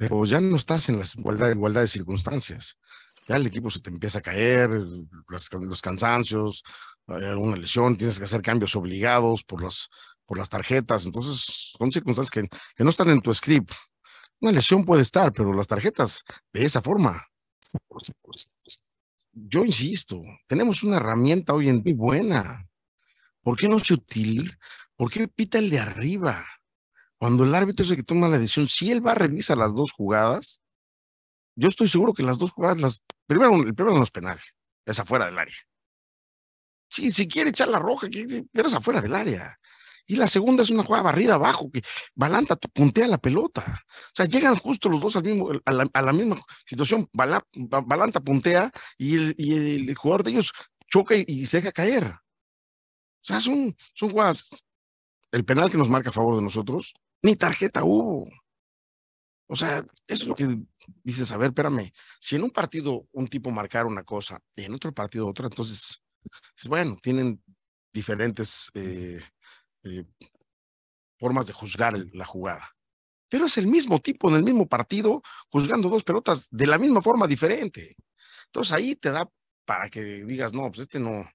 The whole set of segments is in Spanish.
pero ya no estás en la igualdad, igualdad de circunstancias. Ya el equipo se te empieza a caer, los, los cansancios, alguna lesión, tienes que hacer cambios obligados por las, por las tarjetas. Entonces, son circunstancias que, que no están en tu script. Una lesión puede estar, pero las tarjetas de esa forma. Yo insisto, tenemos una herramienta hoy en día buena. ¿Por qué no se utiliza? ¿Por qué pita el de arriba? Cuando el árbitro es el que toma la decisión, si él va a revisar las dos jugadas, yo estoy seguro que las dos jugadas, primero, el primero no es penal, es afuera del área. si quiere echar la roja, pero es afuera del área. Y la segunda es una jugada barrida abajo, que Balanta puntea la pelota. O sea, llegan justo los dos al mismo, a, la, misma situación. Balanta puntea y el, y jugador de ellos choca y, se deja caer. O sea, son, son jugadas. El penal que nos marca a favor de nosotros ni tarjeta hubo. O sea, eso es lo que dices, a ver, espérame, si en un partido un tipo marcara una cosa y en otro partido otra, entonces, pues, bueno, tienen diferentes eh, eh, formas de juzgar la jugada. Pero es el mismo tipo en el mismo partido, juzgando dos pelotas de la misma forma diferente. Entonces ahí te da para que digas, no, pues este no,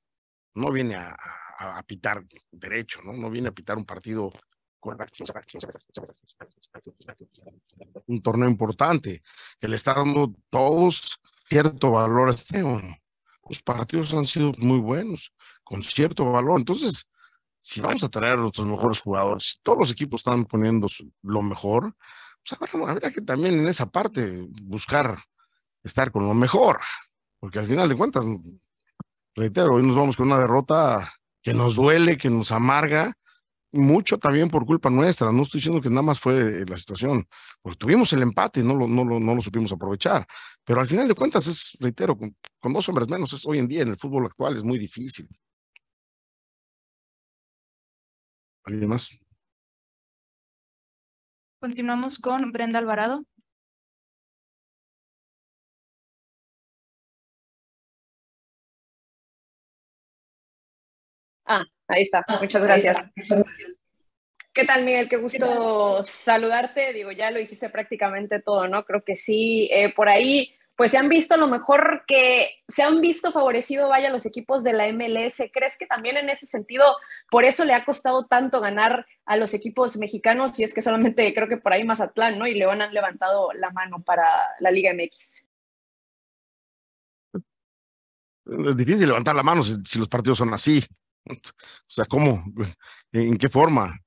no viene a, pitar derecho, ¿no? No viene a pitar un partido un torneo importante, que le está dando todos cierto valor a este Los partidos han sido muy buenos, con cierto valor. Entonces, si vamos a traer a nuestros mejores jugadores, todos los equipos están poniendo lo mejor, pues habrá que también en esa parte buscar estar con lo mejor, porque al final de cuentas, reitero, hoy nos vamos con una derrota que nos duele, que nos amarga, mucho también por culpa nuestra. No estoy diciendo que nada más fue eh, la situación, porque tuvimos el empate y no lo, no lo, supimos aprovechar. Pero al final de cuentas, es, reitero, con, con dos hombres menos, es hoy en día en el fútbol actual es muy difícil. ¿Alguien más? Continuamos con Brenda Alvarado. Ahí ah, está, muchas gracias. ¿Qué tal, Miguel? Qué gusto saludarte. Digo, ya lo dijiste prácticamente todo, ¿no? Creo que sí, eh, por ahí, pues se han visto a lo mejor que se han visto favorecido, vaya, los equipos de la MLS. ¿Crees que también en ese sentido, por eso le ha costado tanto ganar a los equipos mexicanos? Y es que solamente creo que por ahí Mazatlán, ¿no? Y León han levantado la mano para la Liga MX. Es difícil levantar la mano si los partidos son así. O sea, ¿cómo? ¿En qué forma?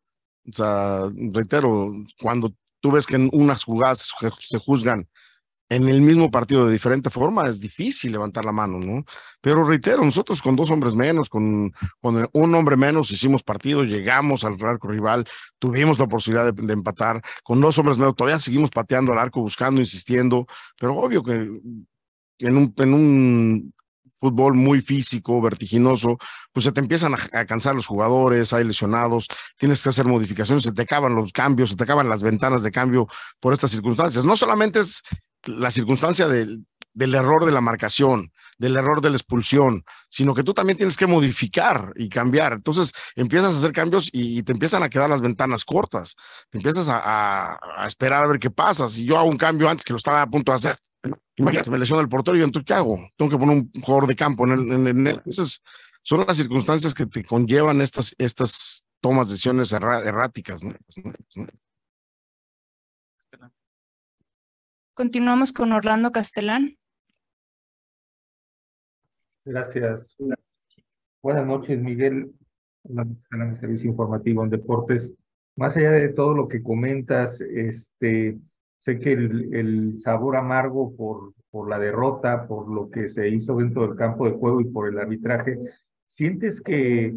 O sea, reitero, cuando tú ves que en unas jugadas se juzgan en el mismo partido de diferente forma, es difícil levantar la mano, ¿no? Pero reitero, nosotros con dos hombres menos, con, con un hombre menos, hicimos partido, llegamos al arco rival, tuvimos la oportunidad de, empatar, con dos hombres menos, todavía seguimos pateando al arco, buscando, insistiendo, pero obvio que en un, en un fútbol muy físico, vertiginoso, pues se te empiezan a, cansar los jugadores, hay lesionados, tienes que hacer modificaciones, se te acaban los cambios, se te acaban las ventanas de cambio por estas circunstancias. No solamente es la circunstancia del, del error de la marcación, del error de la expulsión, sino que tú también tienes que modificar y cambiar. Entonces empiezas a hacer cambios y, te empiezan a quedar las ventanas cortas, te empiezas a, a esperar a ver qué pasa. Si yo hago un cambio antes que lo estaba a punto de hacer, Imagínate, me lesionó el portero y entonces, ¿qué hago? Tengo que poner un jugador de campo. En el, son las circunstancias que te conllevan estas, estas tomas de decisiones erráticas. Continuamos con Orlando Castellán. Gracias. Buenas noches, Miguel. mi Servicio Informativo en Deportes. Más allá de todo lo que comentas, este, Sé que el, sabor amargo por, por la derrota, por lo que se hizo dentro del campo de juego y por el arbitraje, ¿sientes que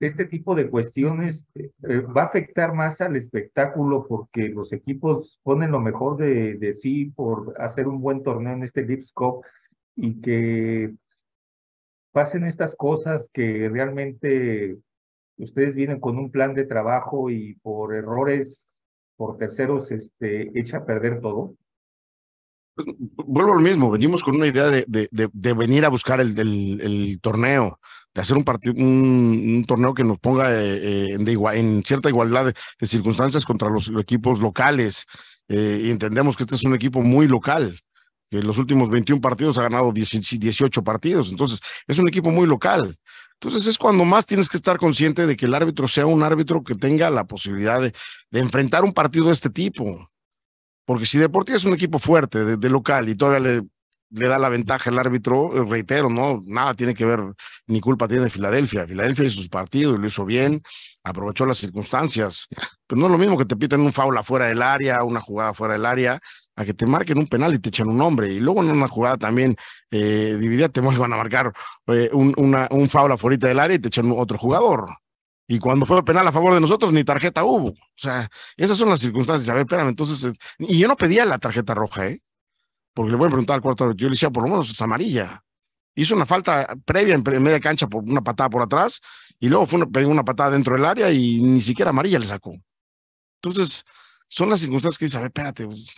este tipo de cuestiones eh, eh, va a afectar más al espectáculo porque los equipos ponen lo mejor de, sí por hacer un buen torneo en este Lips Cup y que pasen estas cosas que realmente ustedes vienen con un plan de trabajo y por errores por terceros este, echa a perder todo? Pues, vuelvo al mismo, venimos con una idea de, venir a buscar el, el, torneo, de hacer un, un torneo que nos ponga eh, eh, en, en, cierta igualdad de, circunstancias contra los, equipos locales. Eh, y entendemos que este es un equipo muy local, que en los últimos 21 partidos ha ganado 18 partidos, entonces es un equipo muy local. Entonces es cuando más tienes que estar consciente de que el árbitro sea un árbitro que tenga la posibilidad de, enfrentar un partido de este tipo. Porque si Deportivo es un equipo fuerte de, local y todavía le, da la ventaja el árbitro, eh, reitero, no, nada tiene que ver, ni culpa tiene Filadelfia. Filadelfia hizo sus partidos, lo hizo bien, aprovechó las circunstancias. Pero no es lo mismo que te piten un foul afuera del área, una jugada fuera del área, a que te marquen un penal y te echan un hombre. Y luego en una jugada también eh, dividida te van a marcar eh, un, una, un foul afuera del área y te echan otro jugador. Y cuando fue penal a favor de nosotros, ni tarjeta hubo. O sea, esas son las circunstancias. A ver, espérame, entonces. Eh, y yo no pedía la tarjeta roja, ¿eh? Porque le voy a preguntar al cuarto Yo le decía, por lo menos es amarilla. Hizo una falta previa en media cancha por una patada por atrás. Y luego fue una, una patada dentro del área y ni siquiera amarilla le sacó. Entonces, son las circunstancias que dice, a ver, espérate, pues,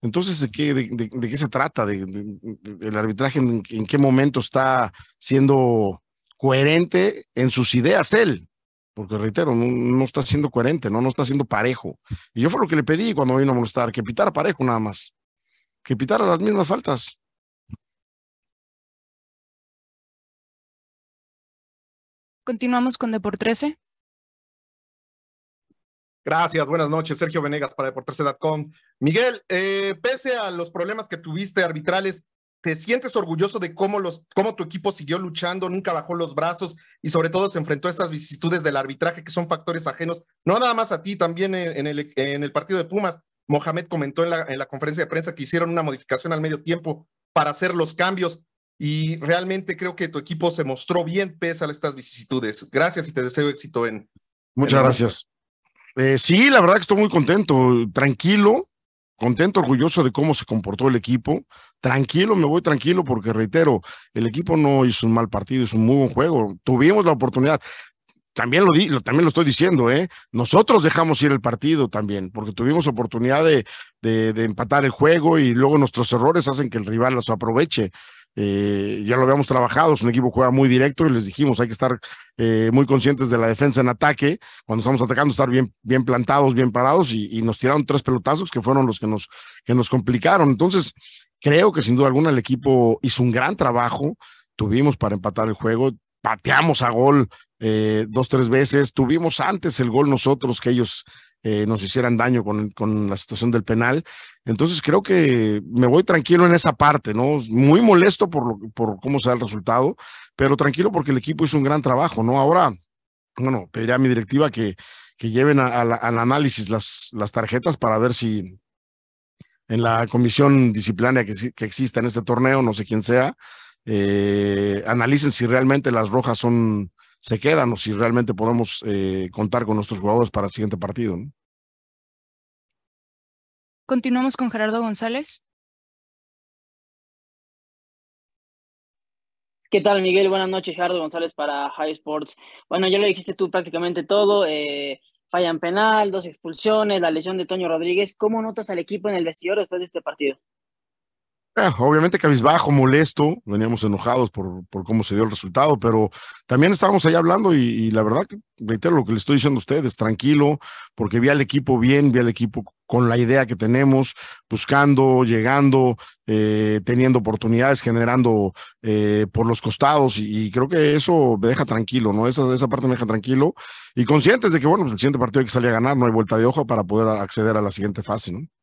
entonces, ¿de qué, de, qué se trata? ¿De, ¿Del arbitraje en, qué momento está siendo coherente en sus ideas él? Porque reitero, no, está siendo coherente, ¿no? no está siendo parejo. Y yo fue lo que le pedí cuando vino a molestar, que pitara parejo nada más, que pitara las mismas faltas. Continuamos con por 13. Gracias, buenas noches. Sergio Venegas para Deportarse.com. Miguel, eh, pese a los problemas que tuviste arbitrales, ¿te sientes orgulloso de cómo, los, cómo tu equipo siguió luchando, nunca bajó los brazos y sobre todo se enfrentó a estas vicisitudes del arbitraje que son factores ajenos, no nada más a ti, también en, el, en el, partido de Pumas? Mohamed comentó en la, en la conferencia de prensa que hicieron una modificación al medio tiempo para hacer los cambios y realmente creo que tu equipo se mostró bien pese a estas vicisitudes. Gracias y te deseo éxito en. Muchas gracias. Eh, sí, la verdad que estoy muy contento, tranquilo, contento, orgulloso de cómo se comportó el equipo. Tranquilo, me voy tranquilo porque reitero, el equipo no hizo un mal partido, es un muy buen juego. Tuvimos la oportunidad. También lo, también lo estoy diciendo, ¿eh? nosotros dejamos ir el partido también, porque tuvimos oportunidad de, de, de empatar el juego y luego nuestros errores hacen que el rival los aproveche. Eh, ya lo habíamos trabajado, es un equipo que juega muy directo y les dijimos, hay que estar eh, muy conscientes de la defensa en ataque, cuando estamos atacando estar bien, bien plantados, bien parados y, nos tiraron tres pelotazos que fueron los que nos, que nos complicaron. Entonces, creo que sin duda alguna el equipo hizo un gran trabajo, tuvimos para empatar el juego, pateamos a gol eh, dos, tres veces. Tuvimos antes el gol nosotros que ellos eh, nos hicieran daño con, con, la situación del penal. Entonces creo que me voy tranquilo en esa parte, ¿no? Muy molesto por, lo, por cómo sea el resultado, pero tranquilo porque el equipo hizo un gran trabajo, ¿no? Ahora, bueno, pediré a mi directiva que, que lleven al análisis las, las tarjetas para ver si en la comisión disciplinaria que, que exista en este torneo, no sé quién sea, eh, analicen si realmente las rojas son, se quedan o si realmente podemos eh, contar con nuestros jugadores para el siguiente partido. ¿no? Continuamos con Gerardo González. ¿Qué tal, Miguel? Buenas noches, Gerardo González para High Sports. Bueno, ya lo dijiste tú prácticamente todo. Eh, fallan penal, dos expulsiones, la lesión de Toño Rodríguez. ¿Cómo notas al equipo en el vestidor después de este partido? Ah, obviamente cabizbajo, molesto, veníamos enojados por, por, cómo se dio el resultado, pero también estábamos ahí hablando y, la verdad reitero lo que le estoy diciendo a ustedes, tranquilo, porque vi al equipo bien, vi al equipo con la idea que tenemos, buscando, llegando, eh, teniendo oportunidades, generando eh, por los costados y, creo que eso me deja tranquilo, ¿no? Esa, esa parte me deja tranquilo y conscientes de que, bueno, pues el siguiente partido hay que salir a ganar, no hay vuelta de hoja para poder acceder a la siguiente fase, ¿no?